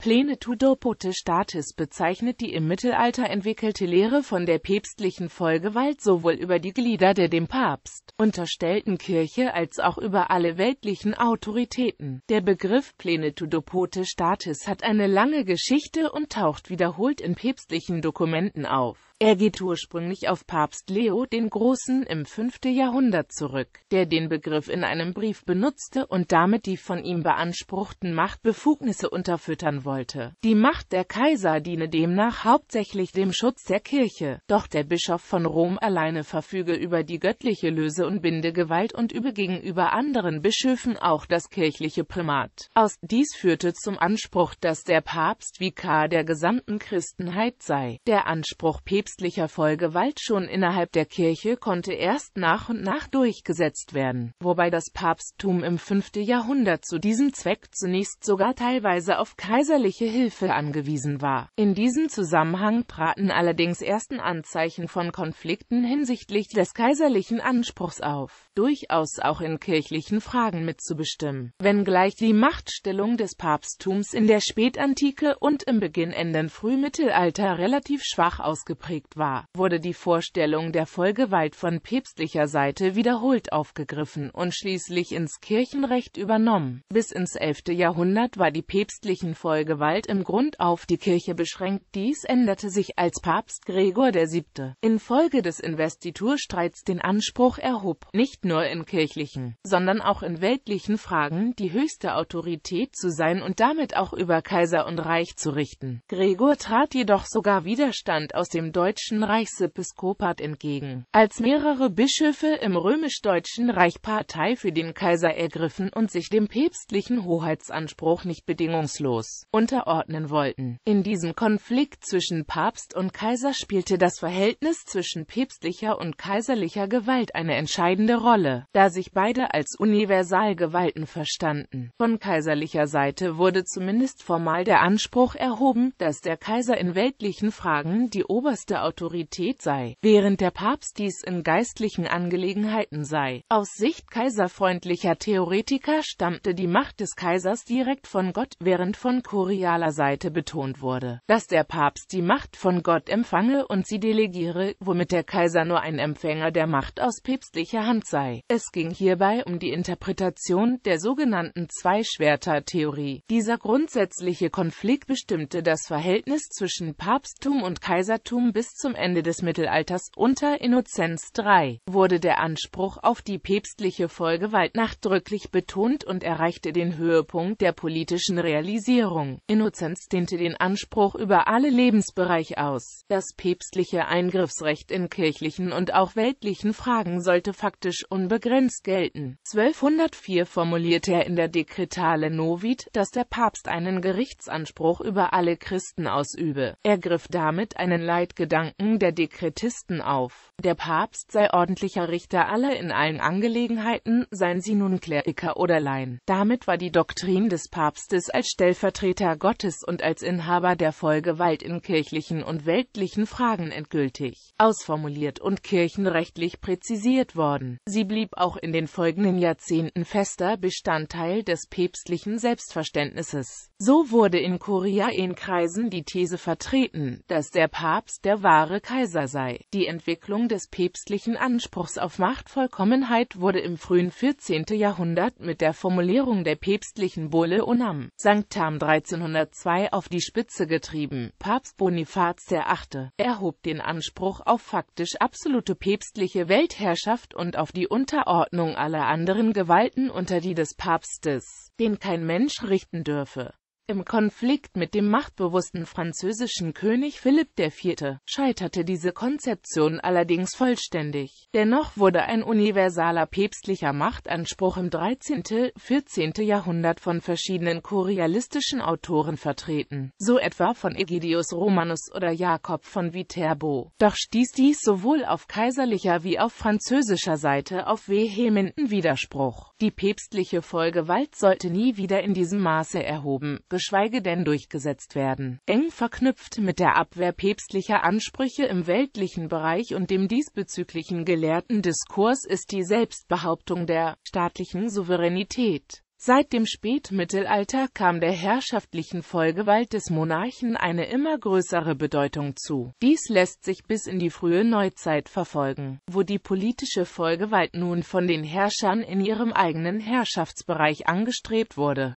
Pläne Tudor-Pote-Staates bezeichnet die im Mittelalter entwickelte Lehre von der päpstlichen Vollgewalt sowohl über die Glieder der dem Papst unterstellten Kirche als auch über alle weltlichen Autoritäten. Der Begriff Plene Tudor-Pote-Staates hat eine lange Geschichte und taucht wiederholt in päpstlichen Dokumenten auf er geht ursprünglich auf Papst Leo den Großen im 5. Jahrhundert zurück, der den Begriff in einem Brief benutzte und damit die von ihm beanspruchten Machtbefugnisse unterfüttern wollte. Die Macht der Kaiser diene demnach hauptsächlich dem Schutz der Kirche, doch der Bischof von Rom alleine verfüge über die göttliche Löse- und Bindegewalt und übe gegenüber anderen Bischöfen auch das kirchliche Primat. Aus dies führte zum Anspruch, dass der Papst wie K. der gesamten Christenheit sei. Der Anspruch Päpst päpstlicher Folgewalt schon innerhalb der Kirche konnte erst nach und nach durchgesetzt werden, wobei das Papsttum im 5. Jahrhundert zu diesem Zweck zunächst sogar teilweise auf kaiserliche Hilfe angewiesen war. In diesem Zusammenhang traten allerdings ersten Anzeichen von Konflikten hinsichtlich des kaiserlichen Anspruchs auf, durchaus auch in kirchlichen Fragen mitzubestimmen, wenngleich die Machtstellung des Papsttums in der Spätantike und im Beginn-Enden Frühmittelalter relativ schwach ausgeprägt angelegt war, wurde die Vorstellung der Vollgewalt von päpstlicher Seite wiederholt aufgegriffen und schließlich ins Kirchenrecht übernommen. Bis ins 11. Jahrhundert war die päpstlichen Vollgewalt im Grund auf die Kirche beschränkt. Dies änderte sich, als Papst Gregor VII. infolge des Investiturstreits den Anspruch erhob, nicht nur in kirchlichen, sondern auch in weltlichen Fragen die höchste Autorität zu sein und damit auch über Kaiser und Reich zu richten. Gregor trat jedoch sogar Widerstand aus dem deutschen deutschen Reichsepiskopat entgegen. Als mehrere Bischöfe im römisch-deutschen Reich Partei für den Kaiser ergriffen und sich dem päpstlichen Hoheitsanspruch nicht bedingungslos unterordnen wollten. In diesem Konflikt zwischen Papst und Kaiser spielte das Verhältnis zwischen päpstlicher und kaiserlicher Gewalt eine entscheidende Rolle, da sich beide als Universalgewalten verstanden. Von kaiserlicher Seite wurde zumindest formal der Anspruch erhoben, dass der Kaiser in weltlichen Fragen die oberste Autorität sei, während der Papst dies in geistlichen Angelegenheiten sei. Aus Sicht kaiserfreundlicher Theoretiker stammte die Macht des Kaisers direkt von Gott, während von kurialer Seite betont wurde, dass der Papst die Macht von Gott empfange und sie delegiere, womit der Kaiser nur ein Empfänger der Macht aus päpstlicher Hand sei. Es ging hierbei um die Interpretation der sogenannten Zweischwerter-Theorie. Dieser grundsätzliche Konflikt bestimmte das Verhältnis zwischen Papsttum und Kaisertum bis bis zum Ende des Mittelalters unter Innozenz III wurde der Anspruch auf die päpstliche Vollgewalt nachdrücklich betont und erreichte den Höhepunkt der politischen Realisierung. Innozenz dehnte den Anspruch über alle Lebensbereiche aus. Das päpstliche Eingriffsrecht in kirchlichen und auch weltlichen Fragen sollte faktisch unbegrenzt gelten. 1204 formulierte er in der Dekretale Novit, dass der Papst einen Gerichtsanspruch über alle Christen ausübe. Er griff damit einen Leitgedanken Gedanken der Dekretisten auf. Der Papst sei ordentlicher Richter aller in allen Angelegenheiten, seien sie nun Kleriker oder Laien. Damit war die Doktrin des Papstes als Stellvertreter Gottes und als Inhaber der Vollgewalt in kirchlichen und weltlichen Fragen endgültig ausformuliert und kirchenrechtlich präzisiert worden. Sie blieb auch in den folgenden Jahrzehnten fester Bestandteil des päpstlichen Selbstverständnisses. So wurde in Korea-Kreisen die These vertreten, dass der Papst der wahre Kaiser sei. Die Entwicklung des päpstlichen Anspruchs auf Machtvollkommenheit wurde im frühen 14. Jahrhundert mit der Formulierung der päpstlichen Bulle Unam, Sanctam 1302, auf die Spitze getrieben. Papst Bonifaz VIII. erhob den Anspruch auf faktisch absolute päpstliche Weltherrschaft und auf die Unterordnung aller anderen Gewalten unter die des Papstes, den kein Mensch richten dürfe. Im Konflikt mit dem machtbewussten französischen König Philipp IV. scheiterte diese Konzeption allerdings vollständig. Dennoch wurde ein universaler päpstlicher Machtanspruch im 13. 14. Jahrhundert von verschiedenen kurialistischen Autoren vertreten, so etwa von Egidius Romanus oder Jakob von Viterbo. Doch stieß dies sowohl auf kaiserlicher wie auf französischer Seite auf vehementen Widerspruch. Die päpstliche Vollgewalt sollte nie wieder in diesem Maße erhoben, geschweige denn durchgesetzt werden. Eng verknüpft mit der Abwehr päpstlicher Ansprüche im weltlichen Bereich und dem diesbezüglichen gelehrten Diskurs ist die Selbstbehauptung der staatlichen Souveränität. Seit dem Spätmittelalter kam der herrschaftlichen Vollgewalt des Monarchen eine immer größere Bedeutung zu. Dies lässt sich bis in die frühe Neuzeit verfolgen, wo die politische Vollgewalt nun von den Herrschern in ihrem eigenen Herrschaftsbereich angestrebt wurde